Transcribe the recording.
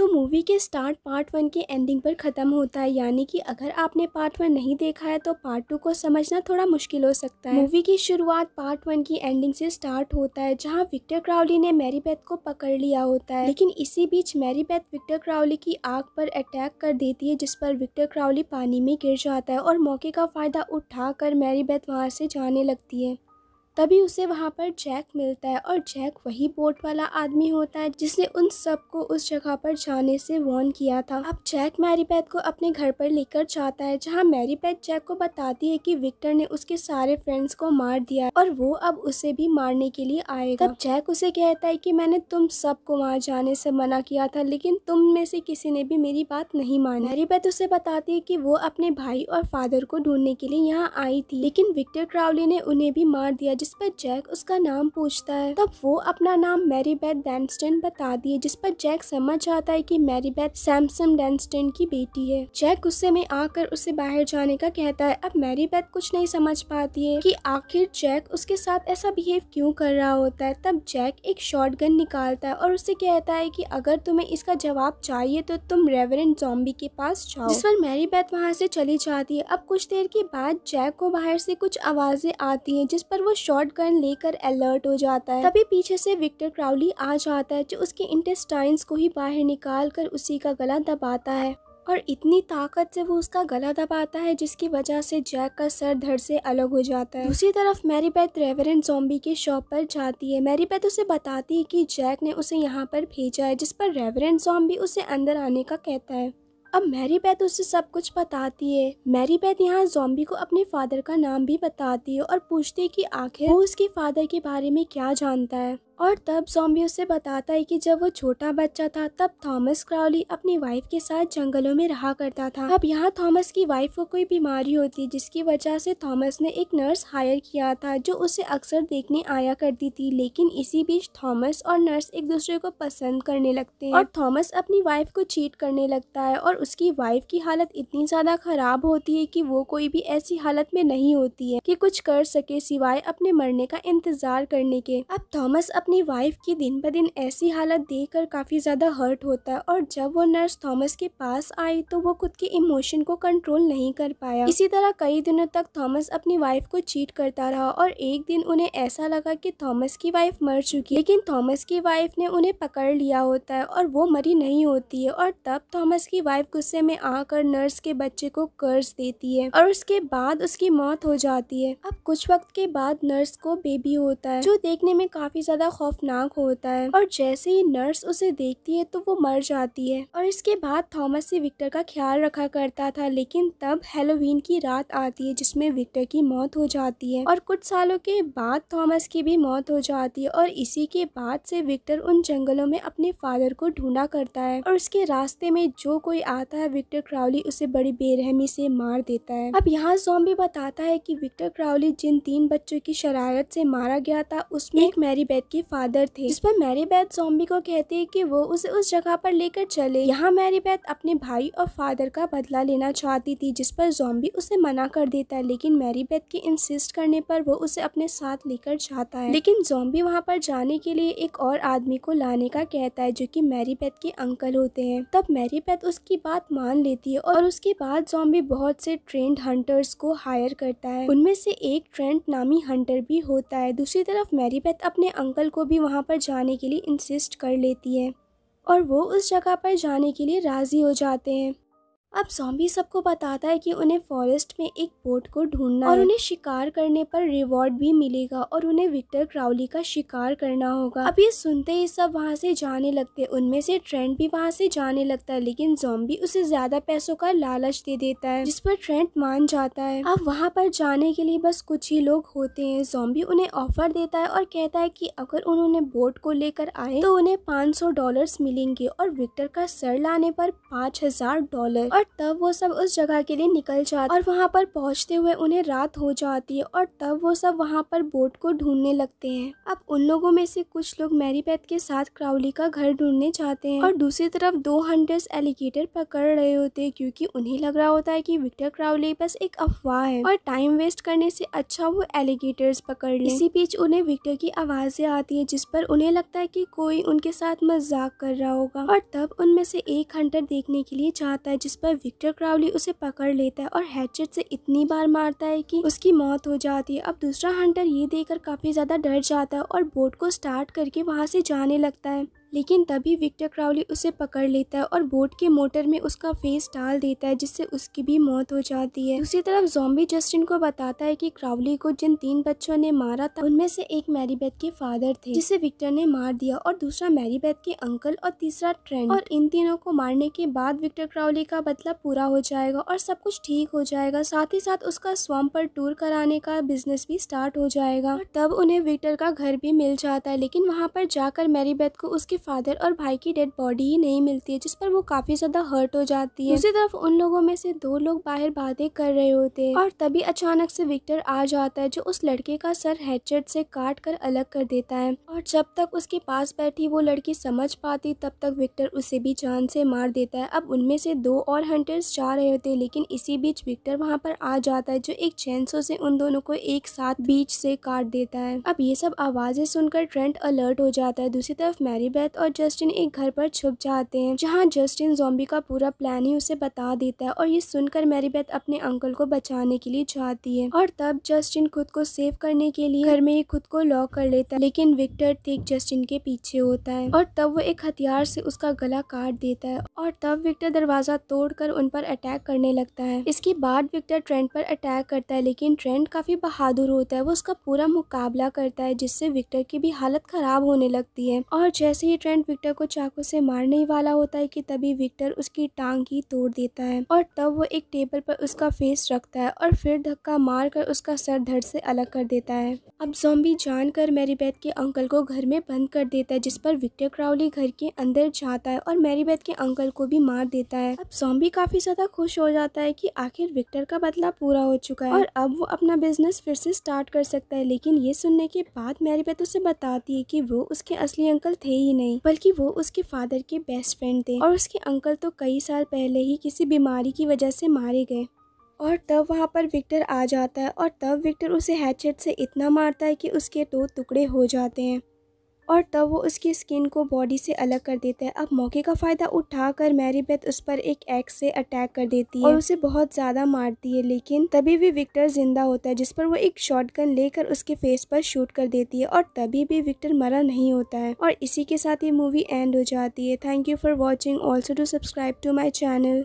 तो मूवी के start part one के एंडिंग पर ख़त्म होता है यानी कि अगर आपने पार्ट वन नहीं देखा है तो पार्ट टू को समझना थोड़ा मुश्किल हो सकता है मूवी की शुरुआत पार्ट वन की एंडिंग से स्टार्ट होता है जहाँ विक्टर क्राउली ने मैरी बैथ को पकड़ लिया होता है लेकिन इसी बीच मैरी बैथ विक्टर क्राउली की आग पर अटैक कर देती है जिस पर विक्टर क्राउली पानी में गिर जाता है और मौके का फ़ायदा उठा कर मैरी बैथ वहाँ से जाने लगती है तभी उसे वहाँ पर जैक मिलता है और जैक वही बोट वाला आदमी होता है जिसने उन सबको उस जगह पर जाने से वॉर्न किया था अब जैक मैरीपैथ को अपने घर पर लेकर जाता है जहाँ मैरीपैथ जैक को बताती है कि विक्टर ने उसके सारे फ्रेंड्स को मार दिया और वो अब उसे भी मारने के लिए आएगा तब जैक उसे कहता है की मैंने तुम सबको वहाँ जाने से मना किया था लेकिन तुम में से किसी ने भी मेरी बात नहीं मानी मैरीपैथ उसे बताती है की वो अपने भाई और फादर को ढूंढने के लिए यहाँ आई थी लेकिन विक्टर क्राउली ने उन्हें भी मार दिया जिस पर जैक उसका नाम पूछता है तब वो अपना नाम मैरी बेथ डेंस्टन बता दिए जिस पर जैक समझ आता है कि मैरी बेथ सैमसन डेंस्टन की बेटी है जैक गुस्से में आकर उसे बाहर जाने का कहता है अब मैरी बेथ कुछ नहीं समझ पाती है कि आखिर जैक उसके साथ ऐसा बिहेव क्यों कर रहा होता है तब जैक एक शॉर्ट निकालता है और उसे कहता है कि अगर तुम्हें इसका जवाब चाहिए तो तुम रेवरेंट जॉम्बी के पास जाओ जिस पर मैरी बेथ वहाँ से चली जाती है अब कुछ देर के बाद जैक को बाहर से कुछ आवाजें आती हैं जिस पर वो शॉर्ट गन लेकर अलर्ट हो जाता है तभी पीछे से विक्टर क्राउली आ जाता है जो उसके इंटेस्टाइंस को ही बाहर निकाल कर उसी का गला दबाता है और इतनी ताकत से वो उसका गला दबाता है जिसकी वजह से जैक का सर धड़ से अलग हो जाता है दूसरी तरफ मैरी बैथ रेवरेंट जोम्बी के शॉप पर जाती है मैरी बैथ उसे बताती है कि जैक ने उसे यहाँ पर भेजा है जिस पर रेवरेंट जोम्बी उसे अंदर आने का कहता है अब मैरी बैथ उसे सब कुछ बताती है मैरी बैथ यहाँ जॉम्बी को अपने फादर का नाम भी बताती है और पूछती है कि आखिर वो उसके फादर के बारे में क्या जानता है और तब जॉम्बी उसे बताता है कि जब वो छोटा बच्चा था तब थॉमस क्राउली अपनी वाइफ के साथ जंगलों में रहा करता था अब यहाँ थॉमस की वाइफ को कोई बीमारी होती जिसकी वजह से थॉमस ने एक नर्स हायर किया था जो उसे अक्सर देखने आया करती थी लेकिन इसी बीच थॉमस और नर्स एक दूसरे को पसंद करने लगते हैं और थॉमस अपनी वाइफ को चीट करने लगता है और उसकी वाइफ की हालत इतनी ज़्यादा ख़राब होती है कि वो कोई भी ऐसी हालत में नहीं होती है कि कुछ कर सके सिवाय अपने मरने का इंतज़ार करने के अब थॉमस अपने अपनी वाइफ की दिन ब दिन ऐसी हालत देखकर काफ़ी ज़्यादा हर्ट होता है और जब वो नर्स थॉमस के पास आई तो वो खुद के इमोशन को कंट्रोल नहीं कर पाया इसी तरह कई दिनों तक थॉमस अपनी वाइफ को चीट करता रहा और एक दिन उन्हें ऐसा लगा कि थॉमस की वाइफ मर चुकी लेकिन थॉमस की वाइफ ने उन्हें पकड़ लिया होता है और वो मरी नहीं होती है और तब थॉमस की वाइफ गुस्से में आकर नर्स के बच्चे को कर्ज देती है और उसके बाद उसकी मौत हो जाती है अब कुछ वक्त के बाद नर्स को बेबी होता है जो देखने में काफी ज्यादा ज्यादा खौफनाक होता है और जैसे ही नर्स उसे देखती है तो वो मर जाती है और इसके बाद थॉमस से विक्टर का ख्याल रखा करता था लेकिन तब हेलोवीन की रात आती है जिसमें विक्टर की मौत हो जाती है और कुछ सालों के बाद थॉमस की भी मौत हो जाती है और इसी के बाद से विक्टर उन जंगलों में अपने फादर को ढूंढा करता है और उसके रास्ते में जो कोई आता है विक्टर क्राउली उसे बड़ी बेरहमी से मार देता है अब यहाँ जोम्बी बताता है कि विक्टर क्राउली जिन तीन बच्चों की शरारत से मारा गया था उसमें एक मैरी बेथ के के फादर थे जिस पर मैरी बैथ जोम्बी को कहती है कि वो उसे उस जगह पर लेकर चले यहाँ मैरी बैथ अपने भाई और फादर का बदला लेना चाहती थी जिस पर जोम्बी उसे मना कर देता है लेकिन मैरी बैथ के इंसिस्ट करने पर वो उसे अपने साथ लेकर जाता है लेकिन जोम्बी वहाँ पर जाने के लिए एक और आदमी को लाने का कहता है जो की मैरी बैथ के अंकल होते हैं तब मैरी बैथ उसकी बात मान लेती है और उसके बाद जोम्बी बहुत से ट्रेंड हंटर्स को हायर करता है उनमें से एक ट्रेंड नामी हंटर भी होता है दूसरी तरफ मैरी बैथ अपने अंकल को भी वहाँ पर जाने के लिए इंसिस्ट कर लेती है और वो उस जगह पर जाने के लिए राज़ी हो जाते हैं अब जॉम्बी सबको बताता है कि उन्हें फॉरेस्ट में एक बोट को ढूंढना और उन्हें शिकार करने पर रिवॉर्ड भी मिलेगा और उन्हें विक्टर क्राउली का शिकार करना होगा अब ये सुनते ही सब वहाँ से जाने लगते हैं उनमें से ट्रेंट भी वहाँ से जाने लगता है लेकिन जॉम्बी उसे ज्यादा पैसों का लालच दे देता है जिस पर ट्रेंट मान जाता है अब वहाँ पर जाने के लिए बस कुछ ही लोग होते हैं जॉम्बी उन्हें ऑफर देता है और कहता है की अगर उन्होंने बोट को लेकर आए तो उन्हें पाँच सौ डॉलर मिलेंगे और विक्टर का सर लाने पर पाँच हजार डॉलर और तब वो सब उस जगह के लिए निकल जाते और वहाँ पर पहुँचते हुए उन्हें रात हो जाती है और तब वो सब वहाँ पर बोट को ढूंढने लगते हैं अब उन लोगों में से कुछ लोग मैरीपैथ के साथ क्राउली का घर ढूंढने जाते हैं और दूसरी तरफ दो हंटर्स एलिगेटर पकड़ रहे होते हैं क्योंकि उन्हें लग रहा होता है कि विक्टर क्राउली बस एक अफवाह है और टाइम वेस्ट करने से अच्छा वो एलिगेटर्स पकड़ ले इसी बीच उन्हें विक्टर की आवाजें आती है जिस पर उन्हें लगता है कि कोई उनके साथ मजाक कर रहा होगा और तब उनमें से एक हंटर देखने के लिए जाता है जिस पर पर विक्टर क्राउली उसे पकड़ लेता है और हैचेट से इतनी बार मारता है कि उसकी मौत हो जाती है अब दूसरा हंटर ये देखकर काफी ज्यादा डर जाता है और बोट को स्टार्ट करके वहाँ से जाने लगता है लेकिन तभी विक्टर क्राउली उसे पकड़ लेता है और बोट के मोटर में उसका फेस डाल देता है जिससे उसकी भी मौत हो जाती है दूसरी तरफ जॉम्बी जस्टिन को बताता है कि क्राउली को जिन तीन बच्चों ने मारा था उनमें से एक मैरीबेथ के फादर थे जिसे विक्टर ने मार दिया और दूसरा मैरीबेथ के अंकल और तीसरा ट्रेंड और इन तीनों को मारने के बाद विक्टर क्राउली का बदला पूरा हो जाएगा और सब कुछ ठीक हो जाएगा साथ ही साथ उसका स्वम पर टूर कराने का बिजनेस भी स्टार्ट हो जाएगा तब उन्हें विक्टर का घर भी मिल जाता है लेकिन वहाँ पर जाकर मैरीबेथ को उसके फादर और भाई की डेड बॉडी ही नहीं मिलती है जिस पर वो काफ़ी ज़्यादा हर्ट हो जाती है दूसरी तरफ उन लोगों में से दो लोग बाहर बातें कर रहे होते हैं और तभी अचानक से विक्टर आ जाता है जो उस लड़के का सर हेडसेट से काट कर अलग कर देता है और जब तक उसके पास बैठी वो लड़की समझ पाती तब तक विक्टर उसे भी जान से मार देता है अब उनमें से दो और हंटर्स जा रहे होते हैं लेकिन इसी बीच विक्टर वहाँ पर आ जाता है जो एक सो से उन दोनों को एक साथ बीच से काट देता है अब ये सब आवाज़ें सुनकर ट्रेंट अलर्ट हो जाता है दूसरी तरफ मैरी जायद और जस्टिन एक घर पर छुप जाते हैं जहाँ जस्टिन जोम्बी का पूरा प्लान ही उसे बता देता है और ये सुनकर बेथ अपने अंकल को बचाने के लिए जाती है और तब जस्टिन खुद को सेव करने के लिए घर में ही खुद को लॉक कर लेता है लेकिन विक्टर ठीक जस्टिन के पीछे होता है और तब वो एक हथियार से उसका गला काट देता है और तब विक्टर दरवाजा तोड़कर उन पर अटैक करने लगता है इसके बाद विक्टर ट्रेंट पर अटैक करता है लेकिन ट्रेंट काफी बहादुर होता है वो उसका पूरा मुकाबला करता है जिससे विक्टर की भी हालत खराब होने लगती है और जैसे ही ट्रेंट विक्टर को चाकू से मारने ही वाला होता है कि तभी विक्टर उसकी टांग ही तोड़ देता है और तब वो एक टेबल पर उसका फेस रखता है और फिर धक्का मार कर उसका सर धड़ से अलग कर देता है अब जोम्बी जानकर मैरीबैथ के अंकल को घर में बंद कर देता है जिस पर विक्टर क्राउली घर के अंदर जाता है और मैरीबैथ के अंकल को भी मार देता है अब जोम्बी काफी ज्यादा खुश हो जाता है की आखिर विक्टर का बदला पूरा हो चुका है और अब वो अपना बिजनेस फिर से स्टार्ट कर सकता है लेकिन ये सुनने के बाद मैरीबैथ उसे बताती है की वो उसके असली अंकल थे ही नहीं नहीं बल्कि वो उसके फादर के बेस्ट फ्रेंड थे और उसके अंकल तो कई साल पहले ही किसी बीमारी की वजह से मारे गए और तब वहाँ पर विक्टर आ जाता है और तब विक्टर उसे हैचेट से इतना मारता है कि उसके दो तो टुकड़े हो जाते हैं और तब वो उसकी स्किन को बॉडी से अलग कर देता है अब मौके का फ़ायदा उठाकर मैरी बेथ उस पर एक एक्स से अटैक कर देती है और उसे बहुत ज़्यादा मारती है लेकिन तभी भी विक्टर जिंदा होता है जिस पर वो एक शॉटगन लेकर उसके फेस पर शूट कर देती है और तभी भी विक्टर मरा नहीं होता है और इसी के साथ ये मूवी एंड हो जाती है thank you for watching also to subscribe to my channel